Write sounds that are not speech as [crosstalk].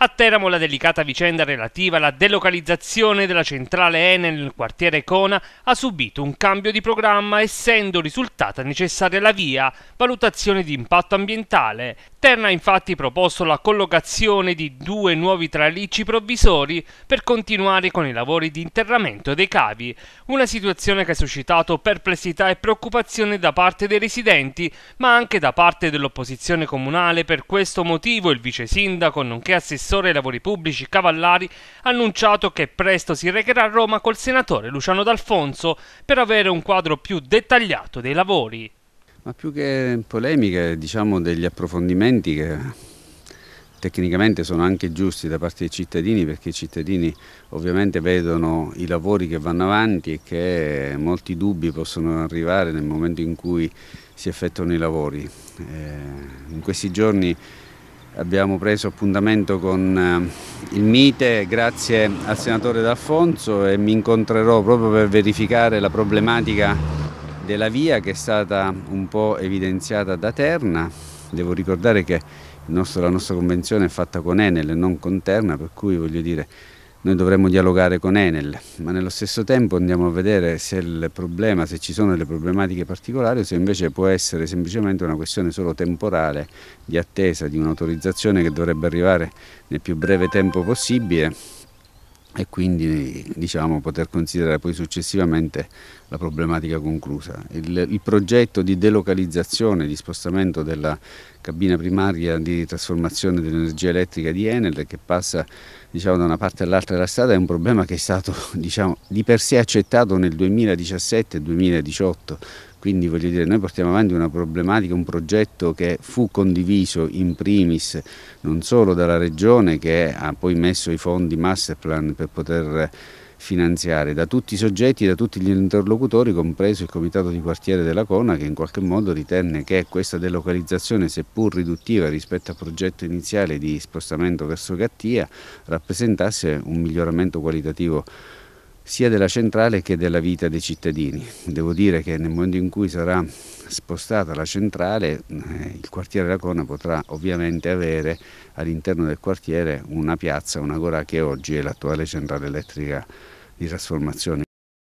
A Teramo la delicata vicenda relativa alla delocalizzazione della centrale Enel nel quartiere Cona ha subito un cambio di programma essendo risultata necessaria la via valutazione di impatto ambientale. Terna ha infatti proposto la collocazione di due nuovi tralicci provvisori per continuare con i lavori di interramento dei cavi, una situazione che ha suscitato perplessità e preoccupazione da parte dei residenti, ma anche da parte dell'opposizione comunale. Per questo motivo il vice sindaco nonché assessore assessore ai lavori pubblici Cavallari ha annunciato che presto si recherà a Roma col senatore Luciano D'Alfonso per avere un quadro più dettagliato dei lavori. Ma più che polemiche, diciamo degli approfondimenti che tecnicamente sono anche giusti da parte dei cittadini perché i cittadini ovviamente vedono i lavori che vanno avanti e che molti dubbi possono arrivare nel momento in cui si effettuano i lavori. Eh, in questi giorni abbiamo preso appuntamento con eh, il Mite grazie al senatore D'Alfonso e mi incontrerò proprio per verificare la problematica della via che è stata un po' evidenziata da Terna. Devo ricordare che nostro, la nostra convenzione è fatta con Enel e non con Terna, per cui voglio dire noi dovremmo dialogare con Enel, ma nello stesso tempo andiamo a vedere se il problema, se ci sono delle problematiche particolari o se invece può essere semplicemente una questione solo temporale di attesa di un'autorizzazione che dovrebbe arrivare nel più breve tempo possibile e quindi diciamo, poter considerare poi successivamente la problematica conclusa. Il, il, progetto di delocalizzazione, di spostamento della cabina primaria di trasformazione dell'energia elettrica di Enel che passa diciamo, da una parte all'altra della strada è un problema che è stato [laughs] diciamo, di per sé accettato nel 2017-2018, quindi voglio dire, noi portiamo avanti una problematica, un progetto che fu condiviso in primis non solo dalla Regione che ha poi messo i fondi masterplan per poter finanziare da tutti i soggetti, da tutti gli interlocutori, compreso il comitato di quartiere della Cona che in qualche modo ritenne che questa delocalizzazione, seppur riduttiva rispetto al progetto iniziale di spostamento verso Gattia, rappresentasse un miglioramento qualitativo sia della centrale che della vita dei cittadini. Devo dire che nel momento in cui sarà spostata la centrale, eh, il quartiere Lacona potrà ovviamente avere all'interno del quartiere una piazza, una gora che oggi è l'attuale centrale elettrica di trasformazione.